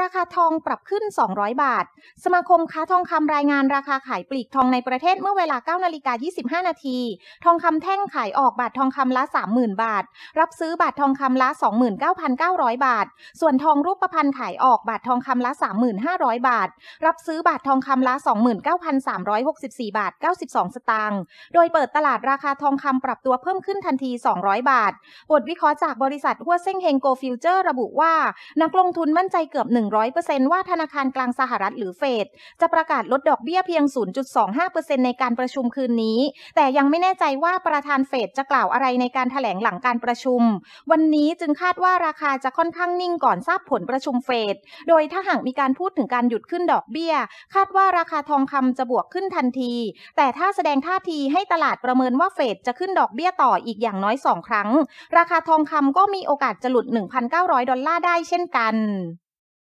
ราคาทองปรับขึ้น 200 บาท สมาคมค้าทองคำรายงานราคาขายปลีกทองในประเทศเมื่อเวลา9นาฬิกา25 นาที ทองคำแท่งขายออกบาททองคำละ30,000 บาท รับซื้อบาททองคำละ 29,900 บาท ส่วนทองรูปพรรณขายออกบาททองคำละ 3,500 บาท รับซื้อบาททองคำละ 29,364บาท92 สตางค์ โดยเปิดตลาดราคาทองคำปรับตัวเพิ่มขึ้นทันที 200 บาาทบทวิเคราะห์จากบริษัทหัวเซ้งเฮงโกฟิวเจอร์ระบุว่า นักลงทุนมั่นใจเกือบ1 100%ว่าธนาคารกลางสหรัฐหรือเฟดจะประกาศลดดอกเบี้ยเพียง0.25%ในการประชุมคืนนี้ แต่ยังไม่แน่ใจว่าประธานเฟดจะกล่าวอะไรในการถแถลงหลังการประชุม วันนี้จึงคาดว่าราคาจะค่อนข้างนิ่งก่อนทราบผลประชุมเฟด โดยถ้าหากมีการพูดถึงการหยุดขึ้นดอกเบี้ย คาดว่าราคาทองคำจะบวกขึ้นทันที แต่ถ้าแสดงท่าทีให้ตลาดประเมินว่าเฟดจะขึ้นดอกเบี้ยต่ออีกอย่างน้อย2ครั้งราคาทองคำก็มีโอกาสจะหลุด 1,900 ดอลลาร์ได้เช่นกัน